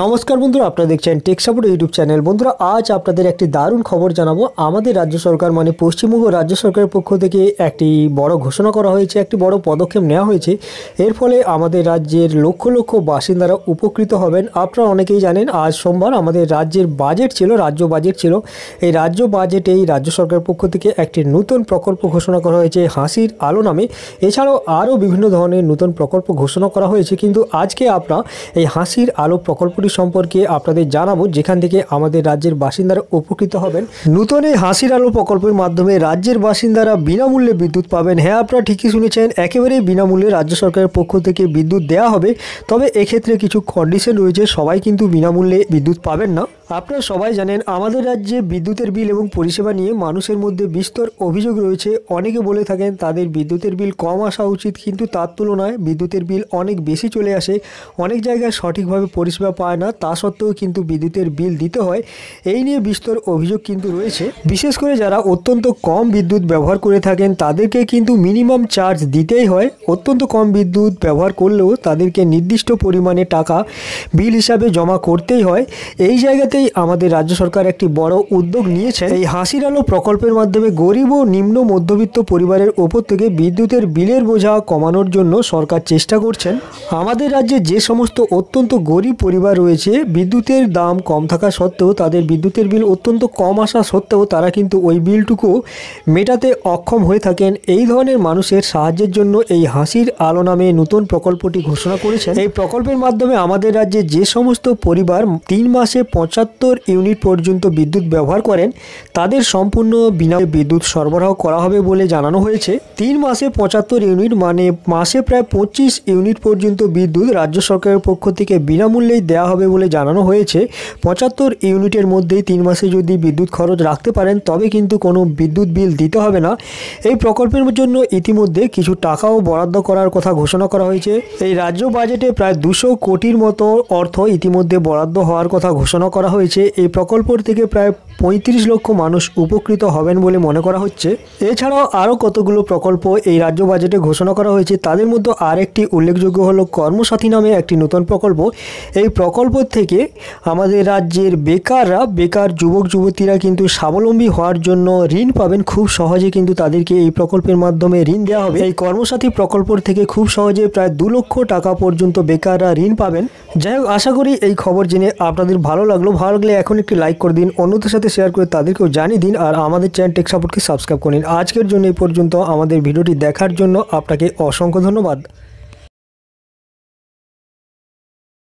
নমস্কার বন্ধুরা আপনারা দেখছেন টেকসাপোর্ট ইউটিউব চ্যানেল বন্ধুরা আজ আপনাদের একটি দারুণ খবর জানাবো আমাদের রাজ্য সরকার মানে পশ্চিমবঙ্গ রাজ্য সরকারের পক্ষ থেকে একটি বড় ঘোষণা করা হয়েছে একটি বড় পদক্ষেপ নেওয়া হয়েছে এর ফলে আমাদের রাজ্যের লক্ষ লক্ষ বাসিন্দারা উপকৃত হবেন আপনারা অনেকেই জানেন আজ সোমবার আমাদের রাজ্যের বাজেট ছিল রাজ্য বাজেট ছিল এই রাজ্য বাজেটেই রাজ্য সরকারের পক্ষ থেকে একটি নতুন প্রকল্প ঘোষণা করা হয়েছে হাসির আলো নামে এছাড়াও আরও বিভিন্ন ধরনের নতুন প্রকল্প ঘোষণা করা হয়েছে কিন্তু আজকে আপনারা এই হাসির আলো প্রকল্প চাকুরি সম্পর্কে আপনাদের জানাবো যেখান থেকে আমাদের রাজ্যের বাসিন্দারা উপকৃত হবেন নতুন এই হাসির আলো প্রকল্পের মাধ্যমে রাজ্যের বাসিন্দারা বিনামূল্যে বিদ্যুৎ পাবেন হ্যাঁ আপনারা ঠিকই শুনেছেন একেবারেই বিনামূল্যে রাজ্য সরকারের পক্ষ থেকে বিদ্যুৎ দেয়া হবে তবে এক্ষেত্রে কিছু কন্ডিশন রয়েছে সবাই কিন্তু বিনামূল্যে বিদ্যুৎ পাবেন না আপনারা সবাই জানেন আমাদের রাজ্যে বিদ্যুতের বিল এবং পরিষেবা নিয়ে মানুষের মধ্যে বিস্তর অভিযোগ রয়েছে অনেকে বলে থাকেন তাদের বিদ্যুতের বিল কম আসা উচিত কিন্তু তার তুলনায় বিদ্যুতের বিল অনেক বেশি চলে আসে অনেক জায়গায় সঠিকভাবে পরিষেবা পায় না তা সত্ত্বেও কিন্তু বিদ্যুতের বিল দিতে হয় এই নিয়ে বিস্তর অভিযোগ কিন্তু রয়েছে বিশেষ করে যারা অত্যন্ত কম বিদ্যুৎ ব্যবহার করে থাকেন তাদেরকে কিন্তু মিনিমাম চার্জ দিতেই হয় অত্যন্ত কম বিদ্যুৎ ব্যবহার করলেও তাদেরকে নির্দিষ্ট পরিমাণে টাকা বিল হিসাবে জমা করতেই হয় এই জায়গাতে মুহূর্তেই আমাদের রাজ্য সরকার একটি বড় উদ্যোগ নিয়েছে এই হাসির আলো প্রকল্পের মাধ্যমে গরিব ও নিম্ন মধ্যবিত্ত পরিবারের ওপর থেকে বিদ্যুতের বিলের বোঝা কমানোর জন্য সরকার চেষ্টা করছেন আমাদের রাজ্যে যে সমস্ত অত্যন্ত গরিব পরিবার রয়েছে বিদ্যুতের দাম কম থাকা সত্ত্বেও তাদের বিদ্যুতের বিল অত্যন্ত কম আসা সত্ত্বেও তারা কিন্তু ওই বিলটুকু মেটাতে অক্ষম হয়ে থাকেন এই ধরনের মানুষের সাহায্যের জন্য এই হাসির আলো নামে নতুন প্রকল্পটি ঘোষণা করেছেন এই প্রকল্পের মাধ্যমে আমাদের রাজ্যে যে সমস্ত পরিবার তিন মাসে পঁচাত্তর পঁচাত্তর ইউনিট পর্যন্ত বিদ্যুৎ ব্যবহার করেন তাদের সম্পূর্ণ বিনা বিদ্যুৎ সরবরাহ করা হবে বলে জানানো হয়েছে তিন মাসে পঁচাত্তর ইউনিট মানে মাসে প্রায় পঁচিশ ইউনিট পর্যন্ত বিদ্যুৎ রাজ্য সরকারের পক্ষ থেকে বিনামূল্যেই দেওয়া হবে বলে জানানো হয়েছে পঁচাত্তর ইউনিটের মধ্যেই তিন মাসে যদি বিদ্যুৎ খরচ রাখতে পারেন তবে কিন্তু কোনো বিদ্যুৎ বিল দিতে হবে না এই প্রকল্পের জন্য ইতিমধ্যে কিছু টাকাও বরাদ্দ করার কথা ঘোষণা করা হয়েছে এই রাজ্য বাজেটে প্রায় দুশো কোটির মতো অর্থ ইতিমধ্যে বরাদ্দ হওয়ার কথা ঘোষণা করা হয়েছে এই প্রকল্পর থেকে প্রায় পঁয়ত্রিশ লক্ষ মানুষ উপকৃত হবেন বলে মনে করা হচ্ছে এছাড়াও আরও কতগুলো প্রকল্প এই রাজ্য বাজেটে ঘোষণা করা হয়েছে তাদের মধ্যে আরেকটি উল্লেখযোগ্য হলো কর্মসাথী নামে একটি নতুন প্রকল্প এই প্রকল্প থেকে আমাদের রাজ্যের বেকাররা বেকার যুবক যুবতীরা কিন্তু স্বাবলম্বী হওয়ার জন্য ঋণ পাবেন খুব সহজে কিন্তু তাদেরকে এই প্রকল্পের মাধ্যমে ঋণ দেওয়া হবে এই কর্মসাথী প্রকল্প থেকে খুব সহজে প্রায় দু লক্ষ টাকা পর্যন্ত বেকাররা ঋণ পাবেন যাই হোক আশা করি এই খবর জেনে আপনাদের ভালো লাগলো ভালো লাগলে এখন একটি লাইক করে দিন অন্যদের সাথে শেয়ার করে তাদেরকেও জানিয়ে দিন আর আমাদের চ্যানেল টেক সাপোর্টকে সাবস্ক্রাইব করে নিন আজকের জন্য এই পর্যন্ত আমাদের ভিডিওটি দেখার জন্য আপনাকে অসংখ্য ধন্যবাদ